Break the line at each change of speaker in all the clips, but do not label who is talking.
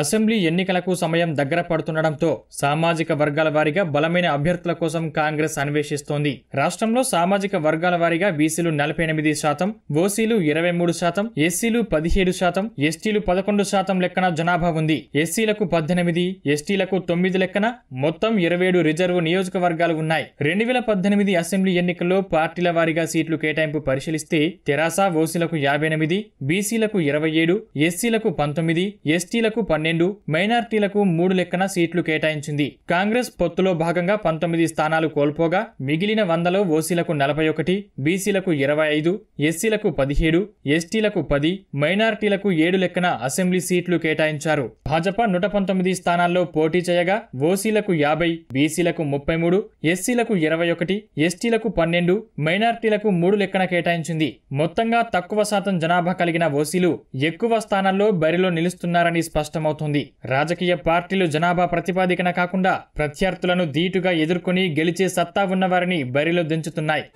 assembly ఎన్నికలకు సమయం దగ్గర పడుతుండటంతో సామాజిక వర్గాల వారీగా బలమైన అభ్యర్థుల కోసం కాంగ్రెస్ అన్వేషిస్తోంది రాష్ట్రంలో సామాజిక వర్గాల వారీగా బీసీలు నలభై ఎనిమిది శాతం ఓసీలు ఇరవై మూడు శాతం ఎస్సీలు పదిహేడు శాతం ఎస్టీలు పదకొండు శాతం లెక్కన జనాభా ఉంది ఎస్సీలకు పద్దెనిమిది ఎస్టీలకు తొమ్మిది లెక్కన మొత్తం ఇరవై ఏడు రిజర్వు నియోజకవర్గాలు ఉన్నాయి రెండు వేల పద్దెనిమిది అసెంబ్లీ ఎన్నికల్లో పార్టీల వారీగా సీట్లు కేటాయింపు పరిశీలిస్తే తెరాస ఓసీలకు యాభై ఎనిమిది బీసీలకు ఇరవై ఏడు ఎస్సీలకు పంతొమ్మిది ఎస్టీలకు పన్నెండు పన్నెండు మైనార్టీలకు మూడు లెక్కన సీట్లు కేటాయించింది కాంగ్రెస్ పొత్తులో భాగంగా పంతొమ్మిది స్థానాలు కోల్పోగా మిగిలిన వందలో ఓసీలకు నలభై ఒకటి బీసీలకు ఇరవై ఐదు ఎస్సీలకు పదిహేడు ఎస్టీలకు పది మైనార్టీలకు ఏడు లెక్కన అసెంబ్లీ సీట్లు కేటాయించారు భాజపా నూట పంతొమ్మిది స్థానాల్లో పోటీ చేయగా ఓసీలకు యాభై బీసీలకు ముప్పై మూడు ఎస్సీలకు ఇరవై ఒకటి ఎస్టీలకు పన్నెండు మైనార్టీలకు మూడు లెక్కన కేటాయించింది మొత్తంగా తక్కువ శాతం జనాభా కలిగిన ఓసీలు ఎక్కువ స్థానాల్లో బరిలో నిలుస్తున్నారని స్పష్టం అవుతుంది రాజకీయ పార్టీలు జనాభా ప్రతిపాదికన కాకుండా ప్రత్యర్థులను ధీటుగా ఎదుర్కొని గెలిచే సత్తా ఉన్నవారిని బరిలో దించుతున్నాయి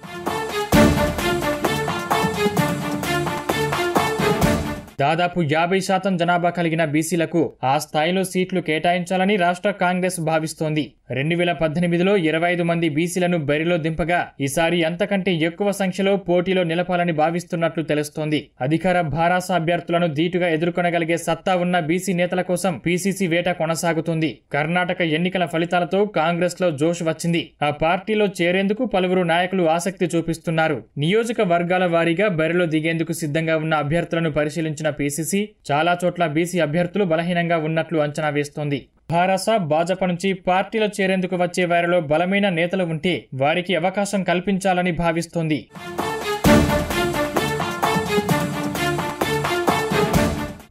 దాదాపు యాభై శాతం జనాభా కలిగిన బీసీలకు ఆ స్థాయిలో సీట్లు కేటాయించాలని రాష్ట్ర కాంగ్రెస్ భావిస్తోంది రెండు వేల పద్దెనిమిదిలో ఇరవై ఐదు మంది బీసీలను బరిలో దింపగా ఈసారి అంతకంటే ఎక్కువ సంఖ్యలో పోటీలో నిలపాలని భావిస్తున్నట్లు తెలుస్తోంది అధికార భారాస అభ్యర్థులను ధీటుగా ఎదుర్కొనగలిగే సత్తా ఉన్న బీసీ నేతల కోసం పీసీసీ వేట కొనసాగుతుంది కర్ణాటక ఎన్నికల ఫలితాలతో కాంగ్రెస్ లో జోష్ వచ్చింది ఆ పార్టీలో చేరేందుకు పలువురు నాయకులు ఆసక్తి చూపిస్తున్నారు నియోజకవర్గాల వారీగా బరిలో దిగేందుకు సిద్ధంగా ఉన్న అభ్యర్థులను పరిశీలించిన పిసిసి చాలా చోట్ల బీసీ అభ్యర్థులు బలహీనంగా ఉన్నట్లు అంచనా వేస్తోంది భారస భాజపా నుంచి పార్టీలో చేరేందుకు వచ్చే వారిలో బలమైన నేతలు ఉంటే వారికి అవకాశం కల్పించాలని భావిస్తోంది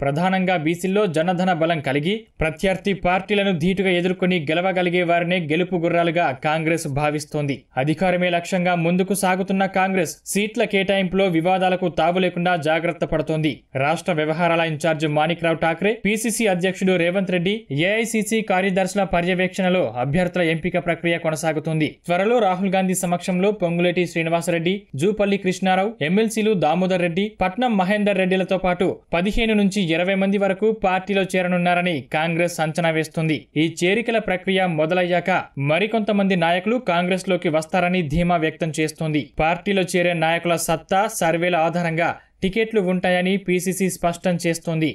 ప్రధానంగా బీసీల్లో జనధన బలం కలిగి ప్రత్యర్థి పార్టీలను ధీటుగా ఎదుర్కొని గెలవగలిగే వారినే గెలుపు గుర్రాలుగా కాంగ్రెస్ భావిస్తోంది అధికారమే లక్ష్యంగా ముందుకు సాగుతున్న కాంగ్రెస్ సీట్ల కేటాయింపులో వివాదాలకు తావు లేకుండా జాగ్రత్త పడుతోంది రాష్ట్ర వ్యవహారాల ఇన్ఛార్జ్ మాణిక్రావు ఠాక్రే పీసీసీ అధ్యక్షుడు రేవంత్ రెడ్డి ఏఐసీసీ కార్యదర్శుల పర్యవేక్షణలో అభ్యర్థుల ఎంపిక ప్రక్రియ కొనసాగుతోంది త్వరలో రాహుల్ గాంధీ సమక్షంలో పొంగులేటి శ్రీనివాసరెడ్డి జూపల్లి కృష్ణారావు ఎమ్మెల్సీలు దామోదర్ రెడ్డి పట్నం మహేందర్ రెడ్డిలతో పాటు పదిహేను నుంచి ఇరవై మంది వరకు పార్టీలో చేరనున్నారని కాంగ్రెస్ అంచనా వేస్తుంది ఈ చేరికల ప్రక్రియ మొదలయ్యాక మరికొంతమంది నాయకులు కాంగ్రెస్ లోకి వస్తారని ధీమా వ్యక్తం చేస్తోంది పార్టీలో చేరే నాయకుల సత్తా సర్వేల ఆధారంగా టికెట్లు ఉంటాయని పీసీసీ స్పష్టం చేస్తోంది